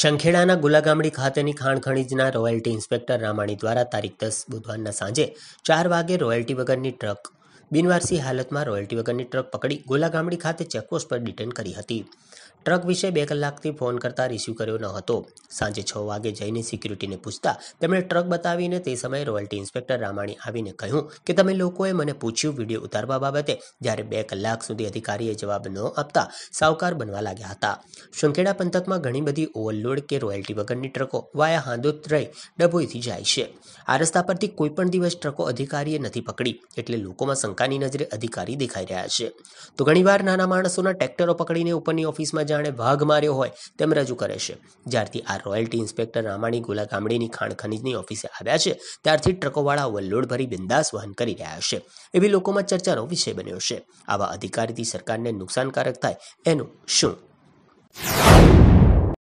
શંખેડાના ગુલાગામડી ખાતેની ખાણ ખણીજના royalty inspector Ramani દ્વારા તારીખ દસ બુધવારના સાંજે ચાર વાગે રોયલ્ટી વગરની ટ્રક બિનવારસી હાલતમાં રોયલ્ટી વગરની ટ્રક પકડી ગોલા ગામડી ખાતે ચેકપોસ્ટ પર ડિટેન કરી હતી ટ્રક વિશે બે કલાકથી ફોન કરતા રિસીવ કર્યો ન હતો સાંજે છ વાગે જઈને સિક્યુરિટીને પૂછતા તેમણે ટ્રક બતાવીને તે સમયે રોયલ્ટી ઇન્સ્પેક્ટર રામાણી આવીને કહ્યું કે તમે લોકોએ મને પૂછ્યું વિડીયો ઉતારવા બાબતે જ્યારે બે કલાક સુધી અધિકારીએ જવાબ ન આપતા સાવકાર બનવા લાગ્યા હતા શંખેડા પંથકમાં ઘણી બધી ઓવરલોડ કે રોયલ્ટી વગરની ટ્રકો વાયા હાંદોત રહી ડભોઈથી જાય છે આ રસ્તા પરથી કોઈપણ દિવસ ટ્રકો અધિકારીએ નથી પકડી એટલે લોકોમાં શંકા કાકાની નજરે અધિકારી દેખાઈ રહ્યા છે તો ઘણીવાર નાના માણસોના ટ્રેક્ટરો પકડીને ઉપરની ઓફિસમાં જાણે ભાગ માર્યો હોય તેમ રજૂ કરે છે જ્યારથી આ રોયલ્ટી ઇન્સ્પેક્ટર રામાણી ગોલા ગામડીની ખાણ ખનીજની ઓફિસે આવ્યા છે ત્યારથી ટ્રકોવાળા વલ્લોડ ભરી બિંદાસ વહન કરી રહ્યા છે એવી લોકોમાં ચર્ચાનો વિષય બન્યો છે આવા અધિકારીથી સરકારને નુકસાનકારક થાય એનું શું